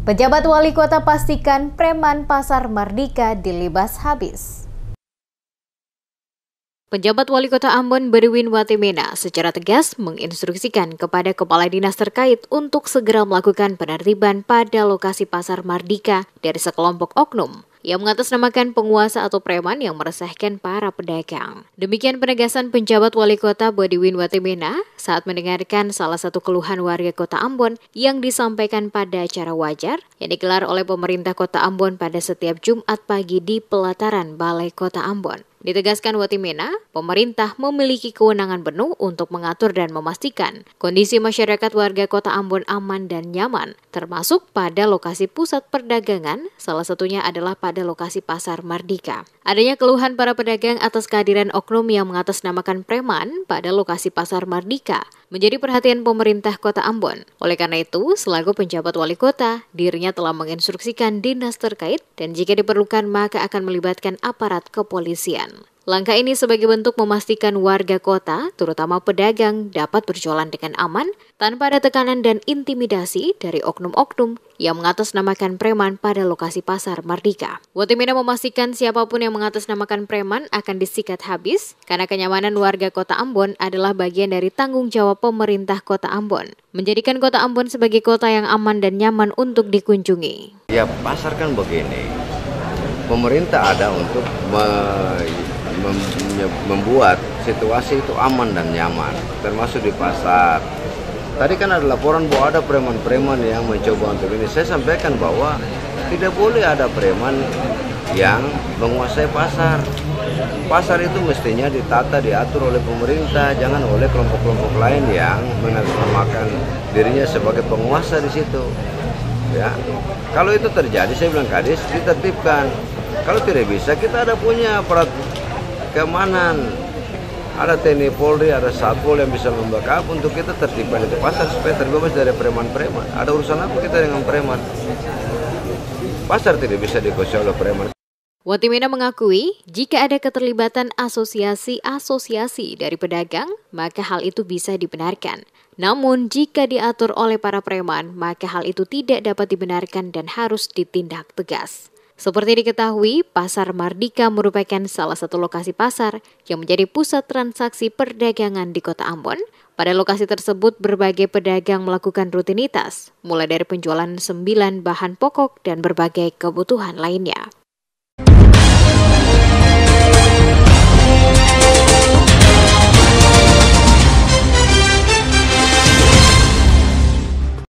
Pejabat wali kota pastikan preman pasar Mardika dilibas habis. Pejabat Wali Kota Ambon Berwin Watimena secara tegas menginstruksikan kepada kepala dinas terkait untuk segera melakukan penertiban pada lokasi pasar Mardika dari sekelompok oknum. Ia mengatasnamakan penguasa atau preman yang meresahkan para pedagang. Demikian penegasan penjabat wali kota Bodiwin Watimena saat mendengarkan salah satu keluhan warga kota Ambon yang disampaikan pada acara wajar yang digelar oleh pemerintah kota Ambon pada setiap Jumat pagi di pelataran Balai Kota Ambon. Ditegaskan Watimena, pemerintah memiliki kewenangan penuh untuk mengatur dan memastikan kondisi masyarakat warga kota Ambon aman dan nyaman, termasuk pada lokasi pusat perdagangan, salah satunya adalah pada lokasi Pasar Mardika. Adanya keluhan para pedagang atas kehadiran oknum yang mengatasnamakan preman pada lokasi Pasar Mardika menjadi perhatian pemerintah kota Ambon. Oleh karena itu, selaku penjabat wali kota, dirinya telah menginstruksikan dinas terkait dan jika diperlukan maka akan melibatkan aparat kepolisian. Langkah ini sebagai bentuk memastikan warga kota, terutama pedagang, dapat berjualan dengan aman tanpa ada tekanan dan intimidasi dari oknum-oknum yang mengatasnamakan preman pada lokasi pasar Merdeka. Wotimina memastikan siapapun yang mengatasnamakan preman akan disikat habis karena kenyamanan warga kota Ambon adalah bagian dari tanggung jawab pemerintah kota Ambon. Menjadikan kota Ambon sebagai kota yang aman dan nyaman untuk dikunjungi. Ya pasar kan begini, pemerintah ada untuk me Ya, membuat situasi itu aman dan nyaman, termasuk di pasar. Tadi kan ada laporan bahwa ada preman-preman yang mencoba untuk ini. Saya sampaikan bahwa tidak boleh ada preman yang menguasai pasar. Pasar itu mestinya ditata, diatur oleh pemerintah, jangan oleh kelompok-kelompok lain yang menamakan dirinya sebagai penguasa di situ. Ya, kalau itu terjadi, saya bilang kadis ditertibkan. Kalau tidak bisa, kita ada punya aparat keamanan ada TNI Polri, ada Satpol yang bisa membackup untuk kita tertibkan itu pasar supaya terbebas dari preman-preman. Ada urusan apa kita dengan preman? Pasar tidak bisa dikuasai oleh preman. Watimena mengakui, jika ada keterlibatan asosiasi-asosiasi dari pedagang, maka hal itu bisa dibenarkan. Namun, jika diatur oleh para preman, maka hal itu tidak dapat dibenarkan dan harus ditindak tegas. Seperti diketahui, Pasar Mardika merupakan salah satu lokasi pasar yang menjadi pusat transaksi perdagangan di kota Ambon. Pada lokasi tersebut, berbagai pedagang melakukan rutinitas, mulai dari penjualan sembilan bahan pokok dan berbagai kebutuhan lainnya.